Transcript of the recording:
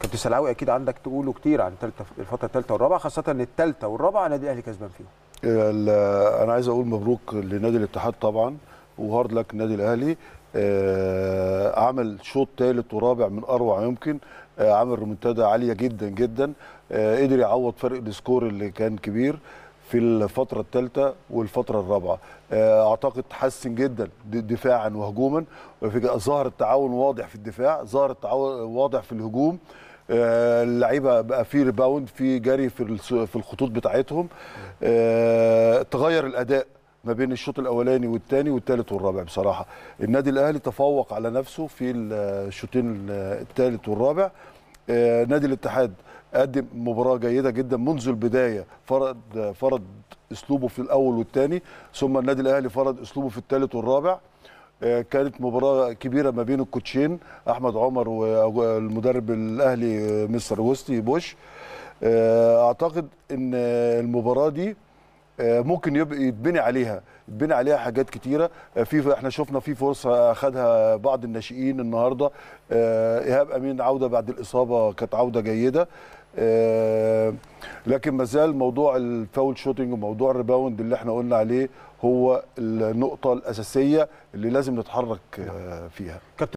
كابتن سلعاوي اكيد عندك تقوله كتير عن الفتره الثالثه والرابعه خاصه ان الثالثه والرابعه نادي الاهلي كسبان فيهم انا عايز اقول مبروك لنادي الاتحاد طبعا وهارد لك النادي الاهلي آه عمل شوط ثالث ورابع من اروع يمكن آه عمل رومنتادا عاليه جدا جدا آه قدر يعوض فرق السكور اللي كان كبير في الفترة الثالثة والفترة الرابعة آه، أعتقد تحسن جدا دفاعا وهجوما ظهر التعاون واضح في الدفاع ظهر التعاون واضح في الهجوم آه، اللعيبه بقى في ريباوند في جري في في الخطوط بتاعتهم آه، تغير الاداء ما بين الشوط الاولاني والثاني والثالث والرابع بصراحه النادي الاهلي تفوق على نفسه في الشوطين الثالث والرابع آه، نادي الاتحاد قدم مباراه جيده جدا منذ البدايه فرض فرض اسلوبه في الاول والثاني ثم النادي الاهلي فرض اسلوبه في الثالث والرابع كانت مباراه كبيره ما بين الكوتشين احمد عمر والمدرب الاهلي مستر وستي بوش آه، اعتقد ان المباراه دي آه، ممكن يتبني عليها يتبني عليها حاجات كتيره آه، في احنا شفنا في فرصه اخذها بعض الناشئين النهارده آه، ايهاب امين عوده بعد الاصابه كانت عوده جيده لكن مازال موضوع الفاول شوتنج وموضوع الريباوند اللي احنا قلنا عليه هو النقطه الاساسيه اللي لازم نتحرك فيها